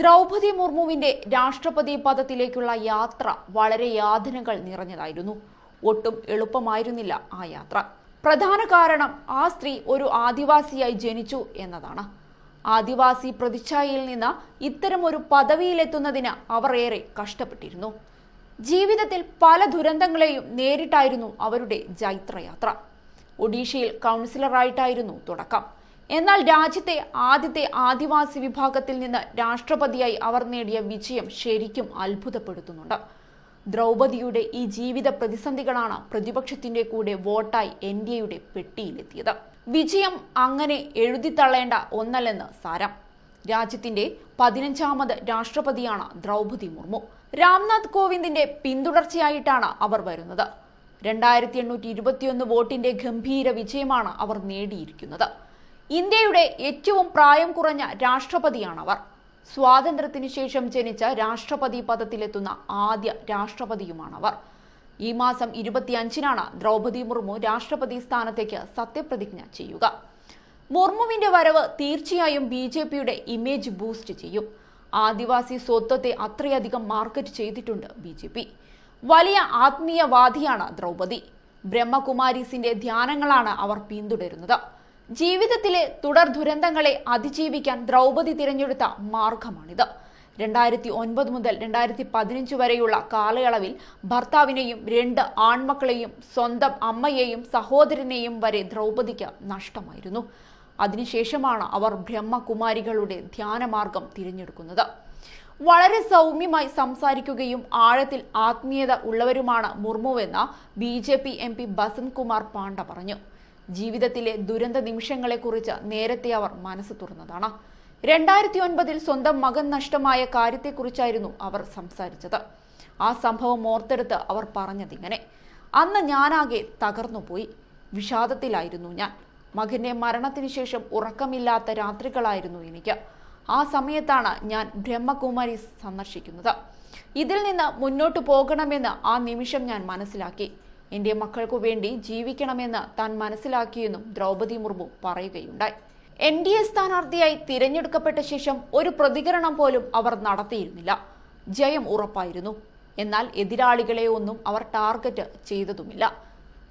ദ്രൗപതി മുർമുവിന്റെ രാഷ്ട്രപതി പദത്തിലേക്കുള്ള യാത്ര വളരെ യാതനകൾ നിറഞ്ഞതായിരുന്നു ഒട്ടും എളുപ്പമായിരുന്നില്ല ആ യാത്ര പ്രധാന കാരണം ആ സ്ത്രീ ഒരു ആദിവാസിയായി ജനിച്ചു എന്നതാണ് ആദിവാസി പ്രതിച്ഛായയിൽ നിന്ന് ഇത്തരമൊരു പദവിയിലെത്തുന്നതിന് അവർ ഏറെ കഷ്ടപ്പെട്ടിരുന്നു ജീവിതത്തിൽ പല ദുരന്തങ്ങളെയും നേരിട്ടായിരുന്നു അവരുടെ ജൈത്രയാത്ര ഒഡീഷയിൽ കൗൺസിലറായിട്ടായിരുന്നു തുടക്കം എന്നാൽ രാജ്യത്തെ ആദ്യത്തെ ആദിവാസി വിഭാഗത്തിൽ നിന്ന് രാഷ്ട്രപതിയായി അവർ നേടിയ വിജയം ശരിക്കും അത്ഭുതപ്പെടുത്തുന്നുണ്ട് ദ്രൗപദിയുടെ ഈ ജീവിത പ്രതിസന്ധികളാണ് പ്രതിപക്ഷത്തിന്റെ കൂടെ വോട്ടായി എൻ ഡി എയുടെ പെട്ടിയിലെത്തിയത് വിജയം അങ്ങനെ എഴുതിത്തള്ളേണ്ട ഒന്നല്ലെന്ന് സാരം രാജ്യത്തിന്റെ പതിനഞ്ചാമത് രാഷ്ട്രപതിയാണ് ദ്രൗപദി മുർമു രാംനാഥ് കോവിന്ദിന്റെ പിന്തുടർച്ചയായിട്ടാണ് അവർ വരുന്നത് രണ്ടായിരത്തി എണ്ണൂറ്റി ഇരുപത്തിയൊന്ന് വോട്ടിന്റെ ഗംഭീര വിജയമാണ് അവർ നേടിയിരിക്കുന്നത് ഇന്ത്യയുടെ ഏറ്റവും പ്രായം കുറഞ്ഞ രാഷ്ട്രപതിയാണവർ സ്വാതന്ത്ര്യത്തിനു ശേഷം ജനിച്ച രാഷ്ട്രപതി പദത്തിലെത്തുന്ന ആദ്യ രാഷ്ട്രപതിയുമാണവർ ഈ മാസം ഇരുപത്തിയഞ്ചിനാണ് ദ്രൗപതി മുർമു രാഷ്ട്രപതി സ്ഥാനത്തേക്ക് സത്യപ്രതിജ്ഞ ചെയ്യുക മുർമുവിന്റെ വരവ് തീർച്ചയായും ബി ജെ പിയുടെ ഇമേജ് ബൂസ്റ്റ് ചെയ്യും ആദിവാസി സ്വത്വത്തെ അത്രയധികം മാർക്കറ്റ് ചെയ്തിട്ടുണ്ട് ബി ജെ പി വലിയ ആത്മീയവാദിയാണ് ദ്രൗപതി ബ്രഹ്മകുമാരീസിന്റെ ധ്യാനങ്ങളാണ് അവർ പിന്തുടരുന്നത് ജീവിതത്തിലെ തുടർ ദുരന്തങ്ങളെ അതിജീവിക്കാൻ ദ്രൗപദി തിരഞ്ഞെടുത്ത മാർഗമാണിത് രണ്ടായിരത്തി ഒൻപത് മുതൽ രണ്ടായിരത്തി പതിനഞ്ച് വരെയുള്ള കാലയളവിൽ ഭർത്താവിനെയും രണ്ട് ആൺമക്കളെയും സ്വന്തം അമ്മയെയും സഹോദരനെയും വരെ ദ്രൗപദിക്ക് നഷ്ടമായിരുന്നു അതിനുശേഷമാണ് അവർ ബ്രഹ്മകുമാരികളുടെ ധ്യാനമാർഗം തിരഞ്ഞെടുക്കുന്നത് വളരെ സൗമ്യമായി സംസാരിക്കുകയും ആഴത്തിൽ ആത്മീയത ഉള്ളവരുമാണ് മുർമുവെന്ന BJP MP Basant Kumar Panda പറഞ്ഞു ജീവിതത്തിലെ ദുരന്ത നിമിഷങ്ങളെക്കുറിച്ച് നേരത്തെ അവർ മനസ്സ് തുറന്നതാണ് രണ്ടായിരത്തി ഒൻപതിൽ സ്വന്തം മകൻ നഷ്ടമായ കാര്യത്തെക്കുറിച്ചായിരുന്നു അവർ സംസാരിച്ചത് ആ സംഭവം ഓർത്തെടുത്ത് അവർ പറഞ്ഞതിങ്ങനെ അന്ന് ഞാനാകെ തകർന്നുപോയി വിഷാദത്തിലായിരുന്നു ഞാൻ മകന്റെ മരണത്തിന് ശേഷം ഉറക്കമില്ലാത്ത രാത്രികളായിരുന്നു എനിക്ക് ആ സമയത്താണ് ഞാൻ ബ്രഹ്മകുമാരി സന്ദർശിക്കുന്നത് ഇതിൽ നിന്ന് മുന്നോട്ട് പോകണമെന്ന് ആ നിമിഷം ഞാൻ മനസ്സിലാക്കി ഇന്ത്യ മക്കൾക്കു വേണ്ടി ജീവിക്കണമെന്ന് താൻ മനസ്സിലാക്കിയെന്നും ദ്രൗപദി മുർമു പറയുകയുണ്ടായി എൻ ഡി എ സ്ഥാനാർത്ഥിയായി തിരഞ്ഞെടുക്കപ്പെട്ട ശേഷം ഒരു പ്രതികരണം പോലും അവർ നടത്തിയിരുന്നില്ല ജയം ഉറപ്പായിരുന്നു എന്നാൽ എതിരാളികളെ ഒന്നും അവർ ടാർഗറ്റ് ചെയ്തതുമില്ല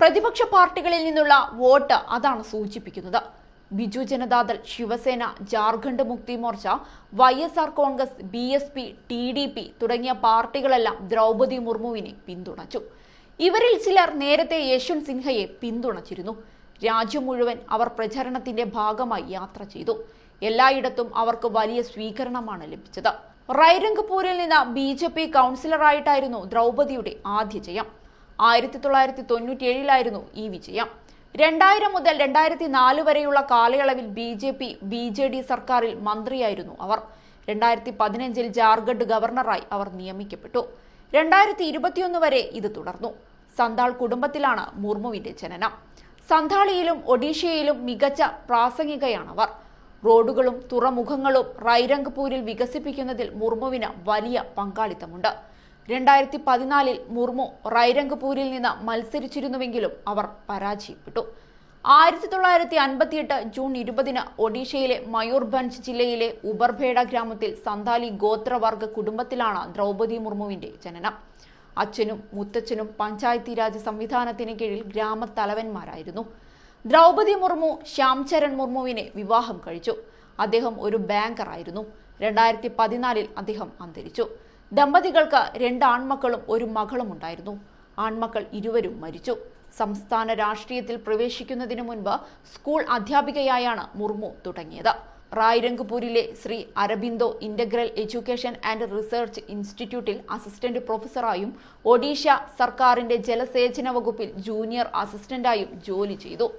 പ്രതിപക്ഷ പാർട്ടികളിൽ നിന്നുള്ള വോട്ട് അതാണ് സൂചിപ്പിക്കുന്നത് Biju Janata Dal Shiv Sena Jharkhand Mukti Morcha YSR Congress BSP TDP തുടങ്ങിയ പാർട്ടികളെല്ലാം ദ്രൗപദി മുർമുവിനെ പിന്തുണച്ചു ഇവരിൽ ചിലർ നേരത്തെ യശ്വന്ത് സിൻഹയെ പിന്തുണച്ചിരുന്നു രാജ്യം മുഴുവൻ അവർ പ്രചരണത്തിന്റെ ഭാഗമായി യാത്ര ചെയ്തു എല്ലായിടത്തും അവർക്ക് വലിയ സ്വീകരണമാണ് ലഭിച്ചത് റൈരംഗ്പൂരിൽ നിന്ന് ബി ജെ പി കൗൺസിലറായിട്ടായിരുന്നു ദ്രൗപദിയുടെ ആദ്യ ജയം ആയിരത്തി തൊള്ളായിരത്തി തൊണ്ണൂറ്റിയേഴിലായിരുന്നു ഈ വിജയം രണ്ടായിരം മുതൽ രണ്ടായിരത്തി നാല് വരെയുള്ള കാലയളവിൽ BJP BJD സർക്കാരിൽ മന്ത്രിയായിരുന്നു അവർ രണ്ടായിരത്തി പതിനഞ്ചിൽ ജാർഖണ്ഡ് ഗവർണറായി അവർ നിയമിക്കപ്പെട്ടു രണ്ടായിരത്തി ഇരുപത്തിയൊന്ന് വരെ ഇത് തുടർന്നു സന്താൾ കുടുംബത്തിലാണ് മുർമുവിന്റെ ജനനം സന്താളിയിലും ഒഡീഷയിലും മികച്ച പ്രാസംഗികയാണവർ റോഡുകളും തുറമുഖങ്ങളും റൈരംഗ്പൂരിൽ വികസിപ്പിക്കുന്നതിൽ മുർമുവിന് വലിയ പങ്കാളിത്തമുണ്ട് രണ്ടായിരത്തി പതിനാലിൽ മുർമു റൈരംഗ്പൂരിൽ നിന്ന് മത്സരിച്ചിരുന്നുവെങ്കിലും അവർ പരാജയപ്പെട്ടു ആയിരത്തി തൊള്ളായിരത്തി അൻപത്തിയെട്ട് ജൂൺ ഇരുപതിന് ഒഡീഷയിലെ മയൂർഭഞ്ച് ജില്ലയിലെ ഉബർഭേഡ ഗ്രാമത്തിൽ സന്താലി ഗോത്രവർഗ കുടുംബത്തിലാണ് ദ്രൗപദി മുർമുവിന്റെ ജനനം അച്ഛനും മുത്തച്ഛനും പഞ്ചായത്തി രാജ് സംവിധാനത്തിന് കീഴിൽ ഗ്രാമത്തലവന്മാരായിരുന്നു ദ്രൗപദി മുർമു ശ്യാംചരൺ മുർമുവിനെ വിവാഹം കഴിച്ചു അദ്ദേഹം ഒരു ബാങ്കറായിരുന്നു രണ്ടായിരത്തി പതിനാലിൽ അദ്ദേഹം അന്തരിച്ചു ദമ്പതികൾക്ക് രണ്ട് ആൺമക്കളും ഒരു മകളും ഉണ്ടായിരുന്നു ആൺമക്കൾ ഇരുവരും മരിച്ചു സംസ്ഥാന രാഷ്ട്രീയത്തിൽ പ്രവേശിക്കുന്നതിനു മുൻപ് സ്കൂൾ അധ്യാപികയായാണ് മുർമു തുടങ്ങിയത് റായ്രംഗ്പൂരിലെ Sri Aurobindo integral education and research ഇൻസ്റ്റിറ്റ്യൂട്ടിൽ അസിസ്റ്റന്റ് പ്രൊഫസറായും ഒഡീഷ സർക്കാരിന്റെ ജലസേചന വകുപ്പിൽ ജൂനിയർ അസിസ്റ്റന്റായും ജോലി ചെയ്തു